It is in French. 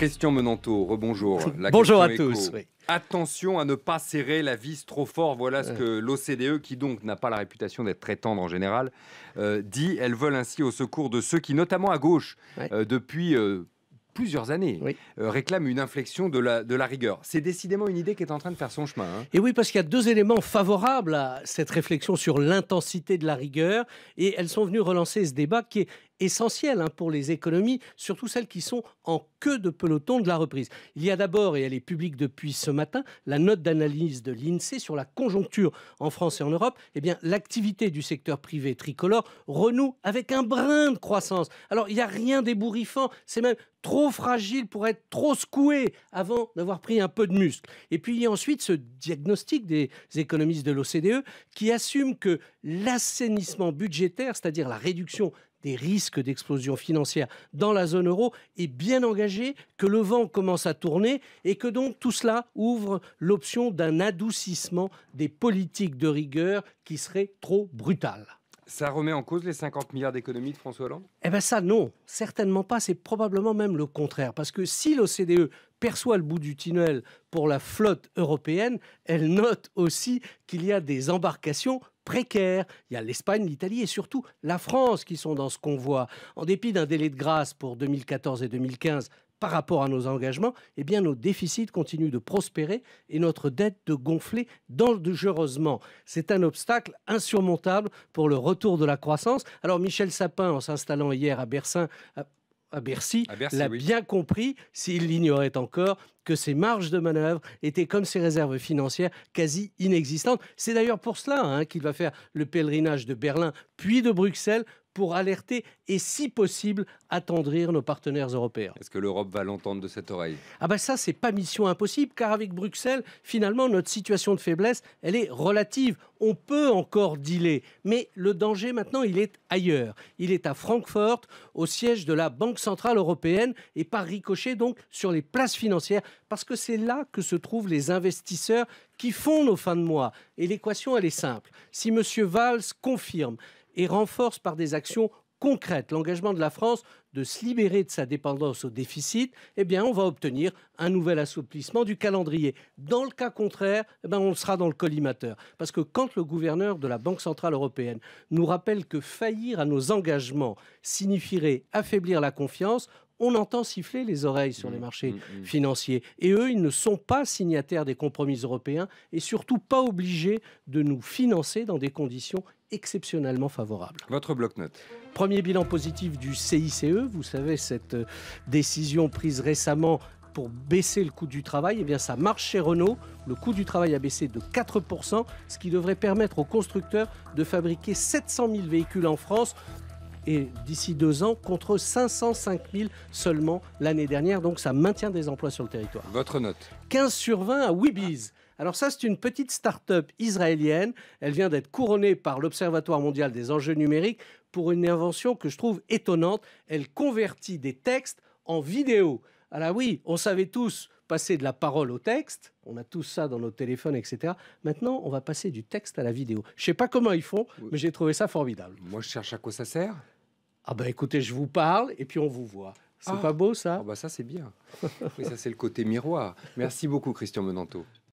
Christian Menanteau, rebonjour. bonjour à tous. Attention à ne pas serrer la vis trop fort. Voilà ce euh. que l'OCDE, qui donc n'a pas la réputation d'être très tendre en général, euh, dit. Elles veulent ainsi au secours de ceux qui, notamment à gauche, euh, depuis plusieurs années, réclament une inflexion de la, de la rigueur. C'est décidément une idée qui est en train de faire son chemin. Hein. Et oui, parce qu'il y a deux éléments favorables à cette réflexion sur l'intensité de la rigueur, et elles sont venues relancer ce débat qui est essentielle hein, pour les économies, surtout celles qui sont en queue de peloton de la reprise. Il y a d'abord, et elle est publique depuis ce matin, la note d'analyse de l'INSEE sur la conjoncture en France et en Europe. Eh bien, l'activité du secteur privé tricolore renoue avec un brin de croissance. Alors, il n'y a rien d'ébouriffant, c'est même trop fragile pour être trop secoué avant d'avoir pris un peu de muscle. Et puis il y a ensuite ce diagnostic des économistes de l'OCDE qui assume que l'assainissement budgétaire, c'est-à-dire la réduction des risques d'explosion financière dans la zone euro est bien engagé, que le vent commence à tourner et que donc tout cela ouvre l'option d'un adoucissement des politiques de rigueur qui serait trop brutale. Ça remet en cause les 50 milliards d'économies de François Hollande Eh bien ça, non, certainement pas, c'est probablement même le contraire. Parce que si l'OCDE perçoit le bout du tunnel pour la flotte européenne, elle note aussi qu'il y a des embarcations précaires. Il y a l'Espagne, l'Italie et surtout la France qui sont dans ce convoi. En dépit d'un délai de grâce pour 2014 et 2015, par rapport à nos engagements, eh bien nos déficits continuent de prospérer et notre dette de gonfler dangereusement. C'est un obstacle insurmontable pour le retour de la croissance. Alors Michel Sapin, en s'installant hier à Bercy, à Bercy, l'a bien compris, s'il l'ignorait encore, que ses marges de manœuvre étaient, comme ses réserves financières, quasi inexistantes. C'est d'ailleurs pour cela hein, qu'il va faire le pèlerinage de Berlin puis de Bruxelles pour alerter et, si possible, attendrir nos partenaires européens. Est-ce que l'Europe va l'entendre de cette oreille Ah ben ça, c'est pas mission impossible, car avec Bruxelles, finalement, notre situation de faiblesse, elle est relative. On peut encore dealer, mais le danger maintenant, il est ailleurs. Il est à Francfort, au siège de la Banque Centrale Européenne, et par ricochet, donc, sur les places financières, parce que c'est là que se trouvent les investisseurs qui font nos fins de mois. Et l'équation, elle est simple. Si M. Valls confirme et renforce par des actions concrètes l'engagement de la France de se libérer de sa dépendance au déficit, eh bien, on va obtenir un nouvel assouplissement du calendrier. Dans le cas contraire, eh ben, on sera dans le collimateur. Parce que quand le gouverneur de la Banque Centrale Européenne nous rappelle que faillir à nos engagements signifierait affaiblir la confiance, on entend siffler les oreilles sur les mm, marchés mm, mm. financiers. Et eux, ils ne sont pas signataires des compromis européens et surtout pas obligés de nous financer dans des conditions exceptionnellement favorables. Votre bloc note Premier bilan positif du CICE, vous savez, cette euh, décision prise récemment pour baisser le coût du travail, eh bien ça marche chez Renault. Le coût du travail a baissé de 4%, ce qui devrait permettre aux constructeurs de fabriquer 700 000 véhicules en France et d'ici deux ans contre 505 000 seulement l'année dernière. Donc ça maintient des emplois sur le territoire. Votre note 15 sur 20 à Weebies. Alors ça, c'est une petite start-up israélienne. Elle vient d'être couronnée par l'Observatoire mondial des enjeux numériques pour une invention que je trouve étonnante. Elle convertit des textes en vidéo. Alors oui, on savait tous passer de la parole au texte. On a tout ça dans nos téléphones, etc. Maintenant, on va passer du texte à la vidéo. Je sais pas comment ils font, mais j'ai trouvé ça formidable. Moi, je cherche à quoi ça sert. Ah ben écoutez, je vous parle et puis on vous voit. C'est ah. pas beau ça ah bah Ça c'est bien. oui, ça c'est le côté miroir. Merci beaucoup Christian Menanteau.